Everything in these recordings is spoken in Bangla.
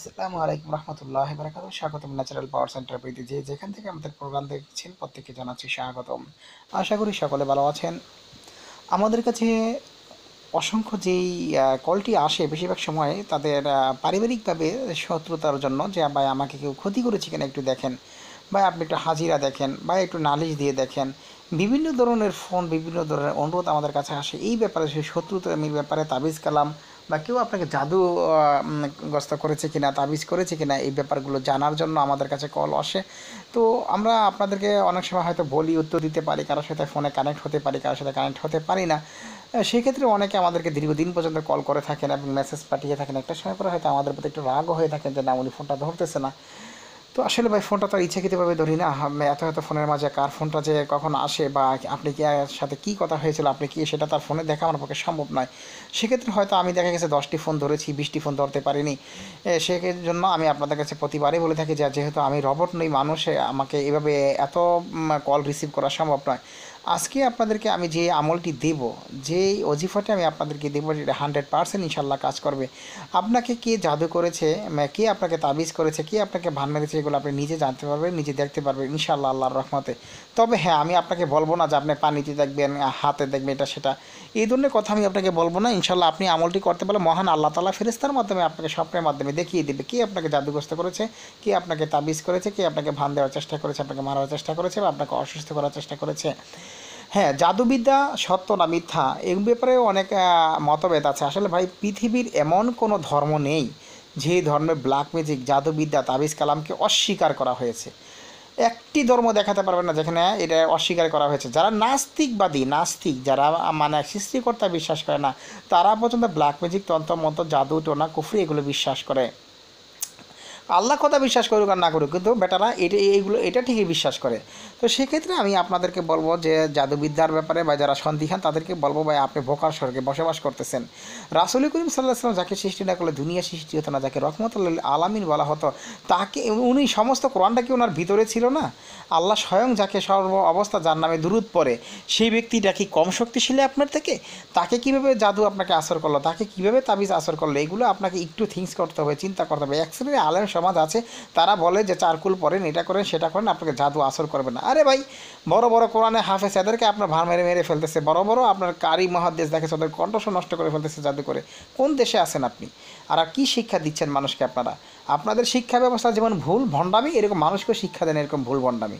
আসসালামু আলাইকুম রহমতুল্লাহ বারাকাত স্বাগতম ন্যাচারাল পাওয়ার সেন্টার প্রীতি যে যেখান থেকে আমাদের প্রোগ্রাম দেখছেন প্রত্যেককে জানাচ্ছি স্বাগতম আশা করি সকলে ভালো আছেন আমাদের কাছে অসংখ্য যেই কলটি আসে বেশিরভাগ সময় তাদের পারিবারিকভাবে শত্রুতার জন্য যে ভাই আমাকে কেউ ক্ষতি করেছে কিনা একটু দেখেন বা আপনি একটু হাজিরা দেখেন বা একটু নালিশ দিয়ে দেখেন বিভিন্ন ধরনের ফোন বিভিন্ন ধরনের অনুরোধ আমাদের কাছে আসে এই ব্যাপারে সেই শত্রুতামির ব্যাপারে তাবিজ কালাম বা কেউ আপনাকে জাদু গ্রস্ত করেছে কিনা তাবিজ করেছে কিনা এই ব্যাপারগুলো জানার জন্য আমাদের কাছে কল আসে তো আমরা আপনাদেরকে অনেক সময় হয়তো বলি উত্তর দিতে পারি কারোর সাথে ফোনে কানেক্ট হতে পারি কারোর সাথে কানেক্ট হতে পারি না সেক্ষেত্রে অনেকে আমাদেরকে দীর্ঘদিন পর্যন্ত কল করে থাকেন এবং মেসেজ পাঠিয়ে থাকেন একটা সময় পরে হয়তো আমাদের প্রতি একটু রাগও হয়ে থাকেন যে না উনি ফোনটা ধরতেছে না তো আসলে ভাই ফোনটা তো ইচ্ছাকৃতভাবে ধরি না এত এত ফোনের মাঝে কার ফোনটা যে কখন আসে বা আপনি কি সাথে কি কথা হয়েছিল আপনি কি সেটা তার ফোনে দেখা আমার পক্ষে সম্ভব নয় সেক্ষেত্রে হয়তো আমি দেখা গেছে দশটি ফোন ধরেছি বিশটি ফোন ধরতে পারিনি সে জন্য আমি আপনাদের কাছে প্রতিবারই বলে থাকি যে যেহেতু আমি রবট নই মানুষে আমাকে এভাবে এত কল রিসিভ করা সম্ভব নয় আজকে আপনাদেরকে আমি যে আমলটি দেব যেই অজিফাটি আমি আপনাদেরকে দেব এটা হান্ড্রেড পারসেন্ট ইনশাল্লাহ কাজ করবে আপনাকে কে জাদু করেছে কে আপনাকে তাবিজ করেছে কে আপনাকে ভান মেরেছে এগুলো আপনি নিজে জানতে পারবেন নিজে দেখতে পারবেন ইনশাল্লাহ আল্লাহর রহমতে তবে হ্যাঁ আমি আপনাকে বলবো না যে আপনি পানিতে দেখবেন হাতে দেখবেন এটা সেটা এই ধরনের কথা আমি আপনাকে বলবো না ইনশাল্লাহ আপনি আমলটি করতে পারলে মহান আল্লাহ তালা ফেরিস্তার মাধ্যমে আপনাকে স্বপ্নের মাধ্যমে দেখিয়ে দেবে কে আপনাকে জাদুগ্রস্ত করেছে কে আপনাকে তাবিজ করেছে কে আপনাকে ভান দেওয়ার চেষ্টা করেছে আপনাকে মারার চেষ্টা করেছে বা আপনাকে অসুস্থ করার চেষ্টা করেছে হ্যাঁ জাদুবিদ্যা সত্য না মিথ্যা এর ব্যাপারে অনেক মতভেদ আছে আসলে ভাই পৃথিবীর এমন কোনো ধর্ম নেই যে ধর্মে ব্ল্যাক ম্যাজিক জাদুবিদ্যা তাবিজ কালামকে অস্বীকার করা হয়েছে একটি ধর্ম দেখাতে পারবে না যেখানে এটা অস্বীকার করা হয়েছে যারা নাস্তিকবাদী নাস্তিক যারা মানে সৃষ্টিকর্তা বিশ্বাস করে না তারা পর্যন্ত ব্ল্যাক ম্যাজিক তন্ত্র মন্ত্র জাদু টোনা কুফরি এগুলো বিশ্বাস করে আল্লাহ কথা বিশ্বাস করুক আর না করুক কিন্তু বেটারা এটা এইগুলো এটা ঠিকই বিশ্বাস করে তো সেক্ষেত্রে আমি আপনাদেরকে বলবো যে জাদুবিদ্যার ব্যাপারে বা যারা সন্দিহান তাদেরকে বলবো ভাই আপনি ভোকার স্বর্গে বসবাস করতেছেন রাসুল করিম সাল্লাহ আসলাম যাকে সৃষ্টি না করলে দুনিয়া সৃষ্টি হতো না যাকে রহমতুল্লাহ আলামিন বলা হতো তাকে উনি সমস্ত কোরআনটা কি ওনার ভিতরে ছিল না আল্লাহ স্বয়ং যাকে সর্ব অবস্থা যার নামে দূরত পড়ে সেই ব্যক্তিটা কি কম শক্তিশালী আপনার থেকে তাকে কিভাবে জাদু আপনাকে আসর করলো তাকে কিভাবে তাবিজ আসর করলো এগুলো আপনাকে একটু থিঙ্কস করতে হবে চিন্তা করতে হবে অ্যাকচুয়ালি আলেম সমাজ আছে তারা বলে যে চারকুল পরেন এটা করেন সেটা করেন আপনাকে জাদু আসর করবে না আরে ভাই বড় বড় কোরআনে হাফেজ এদেরকে আপনার ভার মেরে মেরে ফেলতেছে বড় বড় আপনার কারি মহাদেশ দেখে ওদের কণ্ঠস নষ্ট করে ফেলতেছে জাদু করে কোন দেশে আছেন আপনি আর কি শিক্ষা দিচ্ছেন মানুষকে আপনারা আপনাদের শিক্ষা ব্যবস্থা যেমন ভুল ভণ্ডামি এরকম মানুষকে শিক্ষা দেন এরকম ভুল ভণ্ডামি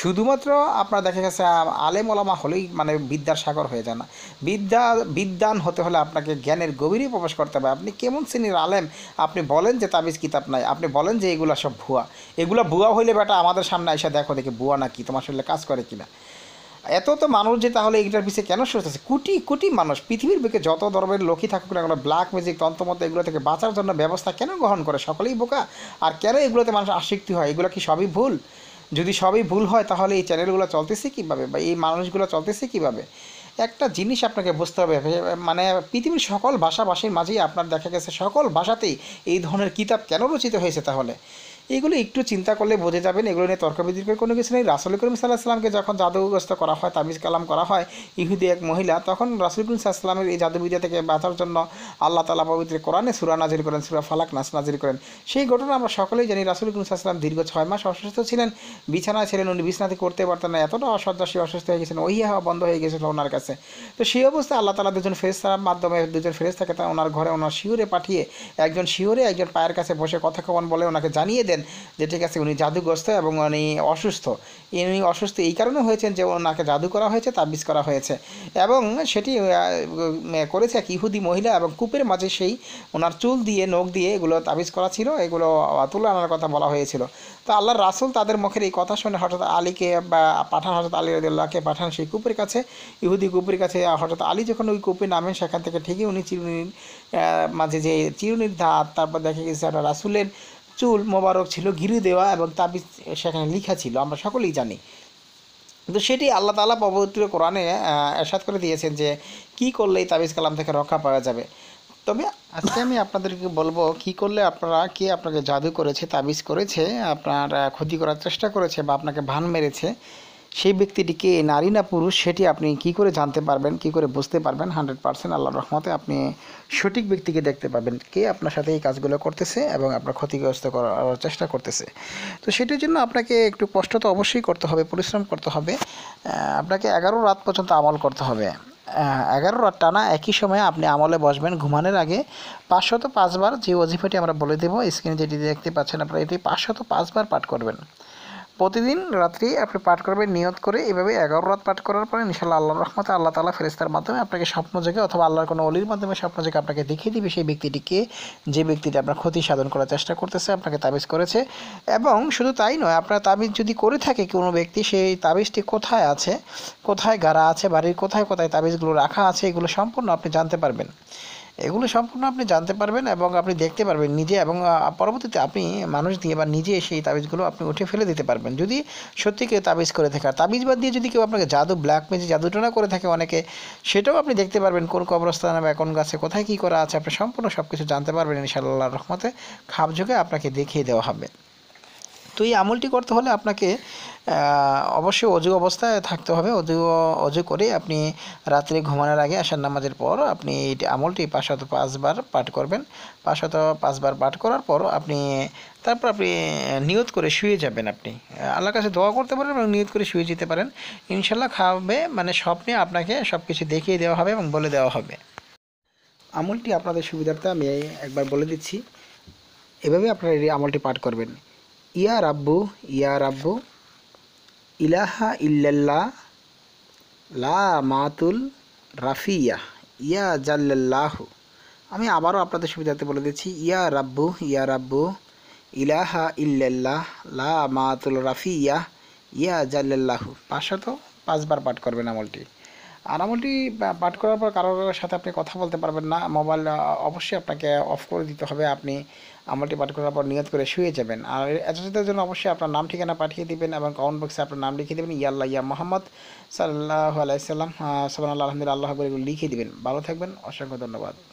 শুধুমাত্র আপনার দেখা গেছে আলেম ওলামা হলেই মানে বিদ্যার সাগর হয়ে যায় না বিদ্যা বিদ্যান হতে হলে আপনাকে জ্ঞানের গভীরে প্রবেশ করতে হবে আপনি কেমন শ্রেণীর আলেম আপনি বলেন যে তাবিজ কিতাব নাই আপনি বলেন যে এগুলো সব ভুয়া এগুলো ভুয়া হইলে বেটা আমাদের সামনে এসে দেখো দেখি ভুয়া না কি তোমার শরীরে কাজ করে কিনা এত তো মানুষ যে তাহলে এইটার পিছিয়ে কেন আছে কোটি কোটি মানুষ পৃথিবীর বুকে যত ধর্মের লোকই থাকুক না কেন ব্ল্যাক মিউজিক তন্ত্রমত এগুলো থেকে বাঁচার জন্য ব্যবস্থা কেন গ্রহণ করে সকলেই বোকা আর কেন এগুলোতে মানুষ আসক্তি হয় এগুলো কি সবই ভুল যদি সবই ভুল হয় তাহলে এই চ্যানেলগুলো চলতেছে কীভাবে বা এই মানুষগুলো চলতেছে কীভাবে একটা জিনিস আপনাকে বুঝতে হবে মানে পৃথিবীর সকল ভাষাভাষীর মাঝেই আপনার দেখা গেছে সকল ভাষাতেই এই ধরনের কিতাব কেন রচিত হয়েছে তাহলে এগুলো একটু চিন্তা করলে বোঝা যাবেন এগুলো নিয়ে তর্ক বিতর্কের কোনো কিছু নেই রাসুল করিম সাল্লাহ সাল্লামকে যখন জাদুগ্রস্ত করা হয় তামিজ কালাম করা হয় ইহুদি এক মহিলা তখন রাসুল করিম সাল্লাহ সাল্লামের এই জাদুবিদ্যা থেকে বাঁচার জন্য আল্লাহ তালা পবিত্র কোরআনে সুরা নাজির করেন সুরা ফালাক নাস নাজির করেন সেই ঘটনা আমরা সকলেই জানি রাসুল করিম সাল্লাম দীর্ঘ ছয় মাস অসুস্থ ছিলেন বিছানায় ছিলেন উনি বিছনাতে করতে পারতেন না এতটা অসদ্দাসী অসুস্থ হয়ে গেছেন ওই হওয়া বন্ধ হয়ে গেছিলো ওনার কাছে তো সেই অবস্থায় আল্লাহ তালা দুজন ফেরেস্তার মাধ্যমে দুজন ফেরেস্তাকে তা ওনার ঘরে ওনার শিওরে পাঠিয়ে একজন শিওরে একজন পায়ের কাছে বসে কথা কখন বলে ওনাকে জানিয়ে দেন বলেছেন যে ঠিক আছে উনি জাদুগ্রস্ত এবং উনি অসুস্থ উনি অসুস্থ এই কারণে হয়েছেন যে ওনাকে জাদু করা হয়েছে তাবিজ করা হয়েছে এবং সেটি করেছে এক ইহুদি মহিলা এবং কূপের মাঝে সেই ওনার চুল দিয়ে নখ দিয়ে এগুলো তাবিজ করা ছিল এগুলো তুলে আনার কথা বলা হয়েছিল তো আল্লাহর রাসুল তাদের মুখের এই কথা শুনে হঠাৎ আলীকে বা পাঠান হঠাৎ আলী রদুল্লাহকে পাঠান সেই কূপের কাছে ইহুদি কূপের কাছে হঠাৎ আলী যখন ওই কূপে নামেন সেখান থেকে ঠিকই উনি চিরুনির মাঝে যে চিরুনির ধাত তারপর দেখা গেছে একটা রাসুলের চুল মোবারক ছিল গিরি দেওয়া এবং তাবিজ সেখানে লিখা ছিল আমরা সকলেই জানি কিন্তু সেটি আল্লাহ তালা পবিত্র কোরআনে এরশাদ করে দিয়েছেন যে কি করলে এই তাবিজ কালাম থেকে রক্ষা পাওয়া যাবে তবে আজকে আমি আপনাদেরকে বলবো কি করলে আপনারা কে আপনাকে জাদু করেছে তাবিজ করেছে আপনার ক্ষতি করার চেষ্টা করেছে বা আপনাকে ভান মেরেছে সেই ব্যক্তিটিকে নারী না পুরুষ সেটি আপনি কি করে জানতে পারবেন কি করে বুঝতে পারবেন হান্ড্রেড পার্সেন্ট আল্লাহর রহমতে আপনি সঠিক ব্যক্তিকে দেখতে পাবেন কে আপনার সাথে এই কাজগুলো করতেছে এবং আপনার ক্ষতিগ্রস্ত করার চেষ্টা করতেছে তো সেটির জন্য আপনাকে একটু কষ্ট তো অবশ্যই করতে হবে পরিশ্রম করতে হবে আপনাকে এগারো রাত পর্যন্ত আমল করতে হবে এগারো রাত টানা একই সময়ে আপনি আমলে বসবেন ঘুমানোর আগে পাঁচশত পাঁচবার যে অজিফাটি আমরা বলে দেবো স্ক্রিনে যেটি দেখতে পাচ্ছেন আপনারা এটি পাঁচশত পাঁচবার পাঠ করবেন প্রতিদিন রাত্রি আপনি পাঠ করবেন নিয়ত করে এভাবে এগারো রাত পাঠ করার পরে ইনশাল্লাহ আল্লাহ রহমতে আল্লাহ তালা ফেরেস্তার মাধ্যমে আপনাকে স্বপ্ন জেগে অথবা আল্লাহর কোনো অলির মাধ্যমে স্বপ্ন জেগে আপনাকে দেখিয়ে দিবে সেই ব্যক্তিটিকে যে ব্যক্তিটি আপনার ক্ষতি সাধন করার চেষ্টা করতেছে আপনাকে তাবিজ করেছে এবং শুধু তাই নয় আপনার তাবিজ যদি করে থাকে কোনো ব্যক্তি সেই তাবিজটি কোথায় আছে কোথায় গাড়া আছে বাড়ির কোথায় কোথায় তাবিজগুলো রাখা আছে এগুলো সম্পূর্ণ আপনি জানতে পারবেন এগুলো সম্পূর্ণ আপনি জানতে পারবেন এবং আপনি দেখতে পারবেন নিজে এবং পরবর্তীতে আপনি মানুষ দিয়ে বা নিজে সেই তাবিজগুলো আপনি উঠে ফেলে দিতে পারবেন যদি সত্যি কেউ তাবিজ করে থাকে আর তাবিজ বাদ দিয়ে যদি কেউ আপনাকে জাদু ব্ল্যাক মেজি জাদুটনা করে থাকে অনেকে সেটাও আপনি দেখতে পারবেন কোন কবরস্থান বা কোন গাছে কোথায় কী করা আছে আপনি সম্পূর্ণ সব কিছু জানতে পারবেন ইনশাআল্লাহ রহমতে খাপঝোঁকে আপনাকে দেখিয়ে দেওয়া হবে তো এই আমলটি করতে হলে আপনাকে অবশ্যই অজু অবস্থায় থাকতে হবে অজু অজু করে আপনি রাত্রে ঘুমানোর আগে আসার নামাজের পর আপনি এই আমলটি পাঁচশত পাঁচবার পাঠ করবেন পাঁচশত পাঁচবার পাঠ করার পর আপনি তারপর আপনি নিয়ত করে শুয়ে যাবেন আপনি আল্লাহর কাছে দোয়া করতে পারেন এবং নিয়ত করে শুয়ে যেতে পারেন ইনশাল্লাহ খাবে মানে স্বপ্নে আপনাকে সব কিছু দেখিয়ে দেওয়া হবে এবং বলে দেওয়া হবে আমলটি আপনাদের সুবিধার্থে আমি একবার বলে দিচ্ছি এভাবে আপনারা এই আমলটি পাঠ করবেন ইয়া রাব্বু ইয়া রাব্বু ইলাহা ইল্লাল্লাহ লা মাতুল রাফিয়া ইয়া জাল্লাল্লাহ আমি আবারও আপনাদের সুবিধাতে বলে দিচ্ছি ইয়া রাব্বু ইয়া রাব্বু ইলাহা ইল্লাল্লাহ লা মাতুল রাফিয়া ইয়া জাল্লাল্লাহু পাঁচশত পাঁচবার পাঠ করবেন আমলটি আর আমলটি পাঠ করার পর কারোর সাথে আপনি কথা বলতে পারবেন না মোবাইল অবশ্যই আপনাকে অফ করে দিতে হবে আপনি আমলটি পাঠ করার পর নিয়ত করে শুয়ে যাবেন আর এজাজতের জন্য অবশ্যই আপনার নাম ঠিকানা পাঠিয়ে দিবেন এবং কমেন্ট বক্সে আপনার নাম লিখে দেবেন ইয়াল্লা ইয়া মোহাম্মদ সাল্লাহ আলাইসাল্লাম সাবান আল্লাহ আলহামদুলিল্লাহ আল্লাহ লিখে দিবেন ভালো থাকবেন অসংখ্য ধন্যবাদ